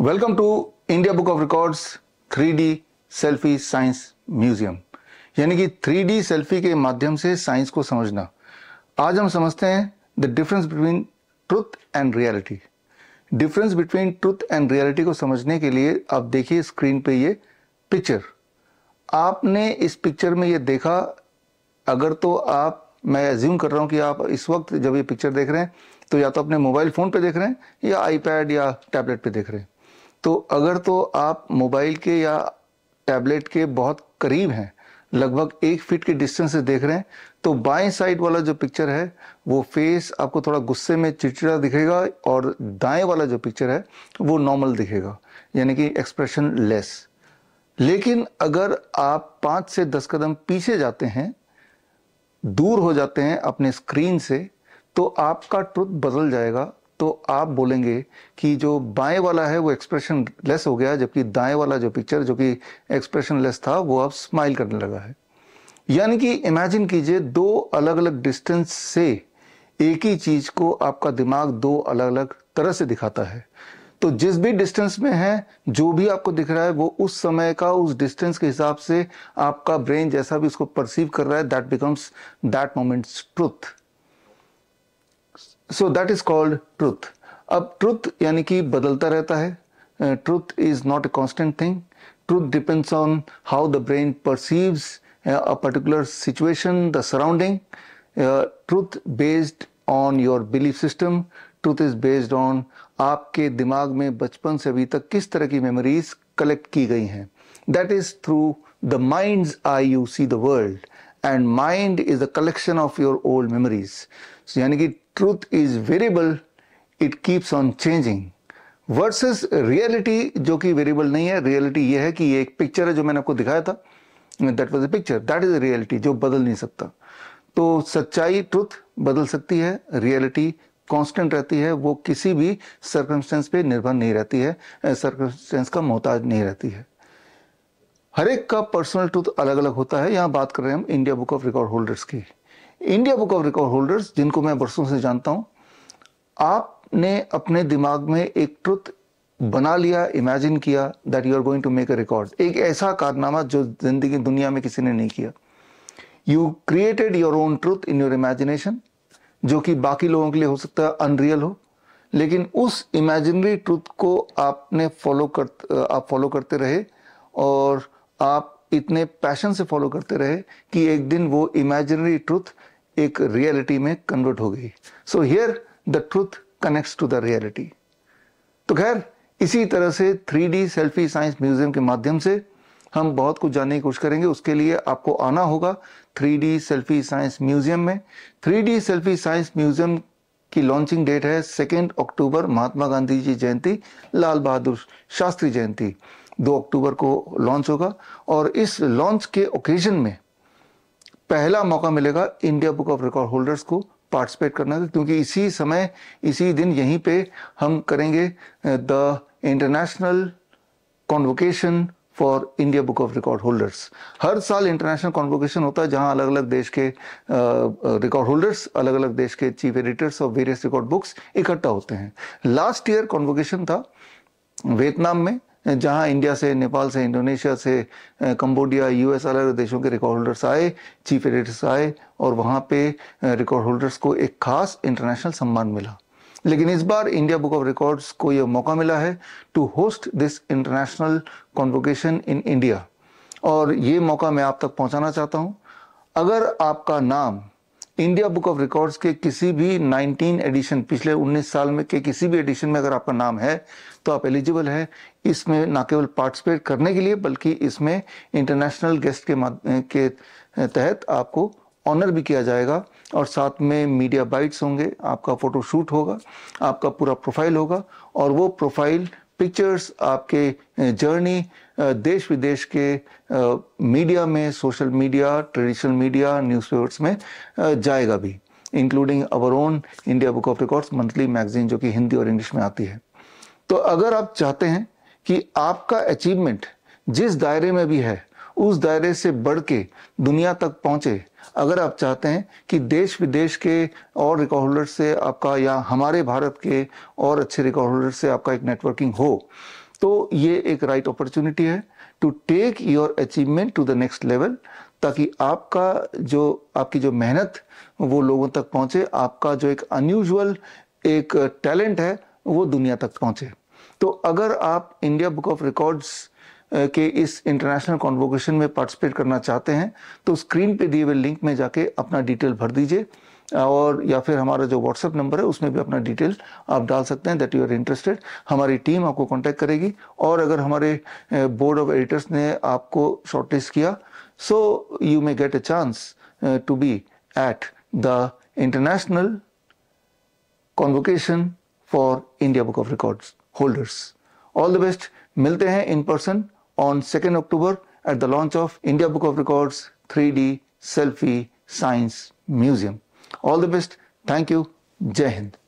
To India book of of three 3D selfie science museum यानी कि 3D selfie के माध्यम से साइंस को समझना आज हम समझते हैं the difference between truth and reality difference between truth and reality को समझने के लिए आप देखिए स्क्रीन पे ये पिक्चर आपने इस पिक्चर में ये देखा अगर तो आप मैं एज्यूम कर रहा हूँ कि आप इस वक्त जब ये पिक्चर देख रहे हैं तो या तो अपने मोबाइल फ़ोन पे देख रहे हैं या आईपैड या टैबलेट पे देख रहे हैं तो अगर तो आप मोबाइल के या टैबलेट के बहुत करीब हैं लगभग एक फीट के डिस्टेंस से देख रहे हैं तो बाएं साइड वाला जो पिक्चर है वो फेस आपको थोड़ा गुस्से में चिड़चिड़ा दिखेगा और दाएं वाला जो पिक्चर है वो नॉर्मल दिखेगा यानी कि एक्सप्रेशन लेस लेकिन अगर आप पाँच से दस कदम पीछे जाते हैं दूर हो जाते हैं अपने स्क्रीन से तो आपका ट्रुथ बदल जाएगा तो आप बोलेंगे कि जो बाएं वाला है वो एक्सप्रेशन लेस हो गया जबकि दाएं वाला जो पिक्चर जो कि एक्सप्रेशन लेस था वो अब स्माइल करने लगा है यानी कि इमेजिन कीजिए दो अलग अलग डिस्टेंस से एक ही चीज को आपका दिमाग दो अलग अलग तरह से दिखाता है तो जिस भी डिस्टेंस में है जो भी आपको दिख रहा है वो उस समय का उस डिस्टेंस के हिसाब से आपका ब्रेन जैसा भी उसको परसीव कर रहा है that becomes that moments truth so that is called truth अब ट्रुथ यानी कि बदलता रहता है truth is not a constant thing truth depends on how the brain perceives a particular situation the surrounding truth based on your belief system truth is based on आपके दिमाग में बचपन से अभी तक किस तरह की मेमोरीज कलेक्ट की गई हैं that is through the mind I you see the world and mind is the collection of your old memories यानी कि truth is variable, it keeps on changing. Versus reality जो कि वेरिएबल नहीं है reality ये है कि ये एक पिक्चर है जो मैंने आपको दिखाया था that was a picture that is reality जो बदल नहीं सकता तो सच्चाई ट्रुथ बदल सकती है रियलिटी कांस्टेंट रहती है वो किसी भी सर्कमस्टेंस पे निर्भर नहीं रहती है सर्कमस्टेंस का मोहताज नहीं रहती है हर एक का पर्सनल ट्रुथ अलग अलग होता है यहाँ बात कर रहे हैं हम India book of record holders की India book of record holders जिनको मैं बरसों से जानता हूं आपने अपने दिमाग में एक ट्रुथ बना लिया इमेजिन किया that you are going to make a record एक ऐसा कारनामा जो जिंदगी दुनिया में किसी ने नहीं किया you created your own truth in your imagination जो कि बाकी लोगों के लिए हो सकता है अनरियल हो लेकिन उस इमेजिनरी ट्रुथ को आपने फॉलो कर आप फॉलो करते रहे और आप इतने पैशन से फॉलो करते रहे कि एक दिन वो इमेजिनरी ट्रूथ एक रियलिटी में कन्वर्ट हो गई so here the truth connects to the reality तो खैर इसी तरह से थ्री सेल्फी साइंस म्यूजियम के माध्यम से हम बहुत कुछ जानने की कोशिश करेंगे उसके लिए आपको आना होगा थ्री सेल्फी साइंस म्यूजियम में थ्री सेल्फी साइंस म्यूजियम की लॉन्चिंग डेट है सेकेंड अक्टूबर महात्मा गांधी जी जयंती लाल बहादुर शास्त्री जयंती दो अक्टूबर को लॉन्च होगा और इस लॉन्च के ओकेजन में पहला मौका मिलेगा India book of record holders को पार्टिसिपेट करना क्योंकि इसी समय इसी दिन यहीं पे हम करेंगे the international convocation for India book of record holders हर साल इंटरनेशनल कॉन्वोकेशन होता है जहां अलग अलग देश के रिकॉर्ड होल्डर्स अलग अलग देश के chief editors of various record books इकट्ठा होते हैं लास्ट ईयर कॉन्वोकेशन था वियतनाम में जहां इंडिया से नेपाल से इंडोनेशिया से कंबोडिया यूएस अलग अलग देशों के रिकॉर्ड होल्डर्स आए चीफ एडिटर्स आए और वहां पे रिकॉर्ड होल्डर्स को एक खास इंटरनेशनल सम्मान मिला लेकिन इस बार इंडिया बुक ऑफ रिकॉर्ड्स को यह मौका मिला है to host this international convocation in India और ये मौका मैं आप तक पहुंचाना चाहता हूं अगर आपका नाम इंडिया बुक ऑफ रिकॉर्ड्स के किसी भी 19 एडिशन पिछले 19 साल में के किसी भी एडिशन में अगर आपका नाम है तो आप एलिजिबल हैं इसमें ना केवल पार्टिसिपेट करने के लिए बल्कि इसमें इंटरनेशनल गेस्ट के के तहत आपको ऑनर भी किया जाएगा और साथ में मीडिया बाइट्स होंगे आपका फ़ोटोशूट होगा आपका पूरा प्रोफाइल होगा और वो प्रोफाइल पिक्चर्स आपके जर्नी देश विदेश के मीडिया में social media traditional media newspapers में जाएगा भी including our own India book of records monthly magazine जो कि हिंदी और इंग्लिश में आती है तो अगर आप चाहते हैं कि आपका अचीवमेंट जिस दायरे में भी है उस दायरे से बढ़ के दुनिया तक पहुंचे अगर आप चाहते हैं कि देश विदेश के और रिकॉर्ड होल्डर से आपका या हमारे भारत के और अच्छे रिकॉर्ड होल्डर से आपका एक नेटवर्किंग हो तो ये एक राइट अपॉर्चुनिटी है to take your achievement to the next level ताकि आपका जो आपकी जो मेहनत वो लोगों तक पहुंचे आपका जो एक अनयूजल एक टैलेंट है वो दुनिया तक पहुंचे तो अगर आप इंडिया बुक ऑफ रिकॉर्ड्स के इस इंटरनेशनल कॉन्वोकेशन में पार्टिसिपेट करना चाहते हैं तो स्क्रीन पे दिए हुए लिंक में जाके अपना डिटेल भर दीजिए और या फिर हमारा जो व्हाट्सएप नंबर है उसमें भी अपना डिटेल आप डाल सकते हैं दैट यू आर इंटरेस्टेड हमारी टीम आपको कांटेक्ट करेगी और अगर हमारे बोर्ड ऑफ एडिटर्स ने आपको शॉर्टलिस्ट किया so you may get a chance to be at the international convocation for India book of records holders all the best मिलते हैं in person on 2nd October at the launch of India Book of Records 3D Selfie Science Museum. All the best. Thank you. Jai Hind.